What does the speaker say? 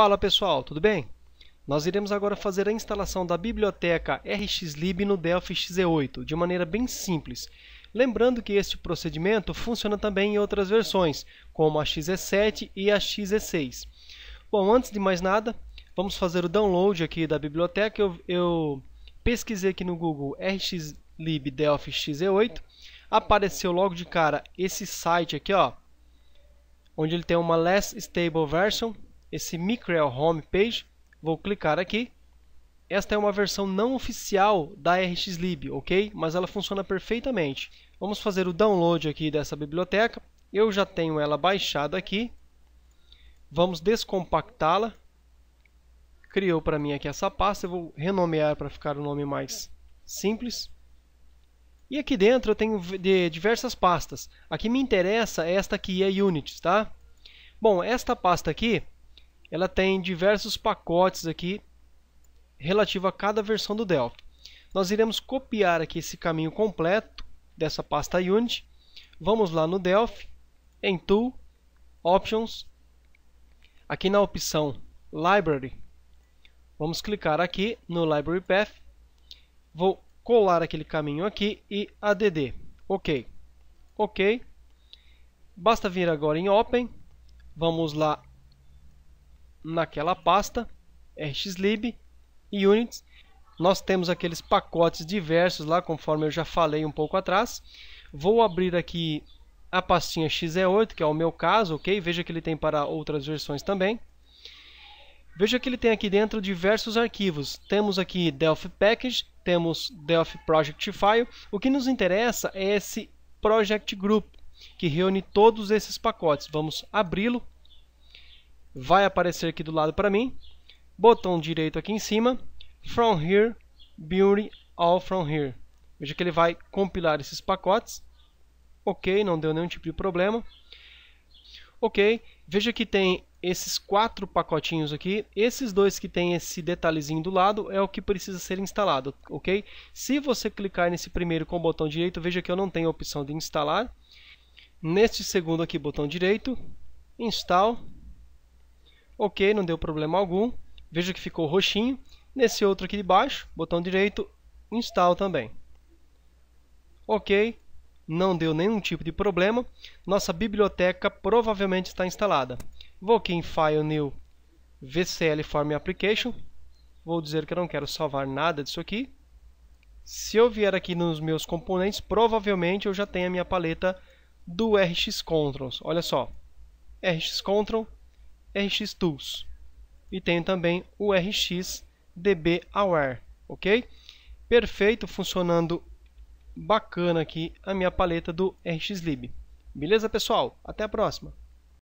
Fala pessoal, tudo bem? Nós iremos agora fazer a instalação da biblioteca RxLib no Delphi XE8, de maneira bem simples. Lembrando que este procedimento funciona também em outras versões, como a XE7 e a XE6. Bom, antes de mais nada, vamos fazer o download aqui da biblioteca. Eu, eu pesquisei aqui no Google RxLib Delphi XE8, apareceu logo de cara esse site aqui, ó, onde ele tem uma Less Stable Version, esse Micrel Homepage, vou clicar aqui. Esta é uma versão não oficial da RxLib, ok? Mas ela funciona perfeitamente. Vamos fazer o download aqui dessa biblioteca. Eu já tenho ela baixada aqui. Vamos descompactá-la. Criou para mim aqui essa pasta. Eu vou renomear para ficar o um nome mais simples. E aqui dentro eu tenho diversas pastas. a que me interessa esta que é Units, tá? Bom, esta pasta aqui ela tem diversos pacotes aqui relativo a cada versão do Delphi. Nós iremos copiar aqui esse caminho completo dessa pasta Unity. Vamos lá no Delphi, em Tool, Options, aqui na opção Library, vamos clicar aqui no Library Path, vou colar aquele caminho aqui e add, ok, ok, basta vir agora em Open, vamos lá naquela pasta rxlib e units. Nós temos aqueles pacotes diversos lá, conforme eu já falei um pouco atrás. Vou abrir aqui a pastinha xe8, que é o meu caso, ok? Veja que ele tem para outras versões também. Veja que ele tem aqui dentro diversos arquivos. Temos aqui Delphi Package, temos Delphi Project File. O que nos interessa é esse Project Group, que reúne todos esses pacotes. Vamos abri-lo vai aparecer aqui do lado para mim. Botão direito aqui em cima. From here, building all from here. Veja que ele vai compilar esses pacotes. Ok, não deu nenhum tipo de problema. Ok, veja que tem esses quatro pacotinhos aqui. Esses dois que tem esse detalhezinho do lado é o que precisa ser instalado, ok? Se você clicar nesse primeiro com o botão direito, veja que eu não tenho a opção de instalar. Neste segundo aqui, botão direito, install Ok, não deu problema algum. Vejo que ficou roxinho. Nesse outro aqui de baixo, botão direito, install também. Ok, não deu nenhum tipo de problema. Nossa biblioteca provavelmente está instalada. Vou aqui em File New VCL Form Application. Vou dizer que eu não quero salvar nada disso aqui. Se eu vier aqui nos meus componentes, provavelmente eu já tenho a minha paleta do RxControls. Olha só, RxControl RX Tools. E tenho também o RX DB Aware, ok? Perfeito, funcionando bacana aqui a minha paleta do RxLib. Beleza, pessoal? Até a próxima!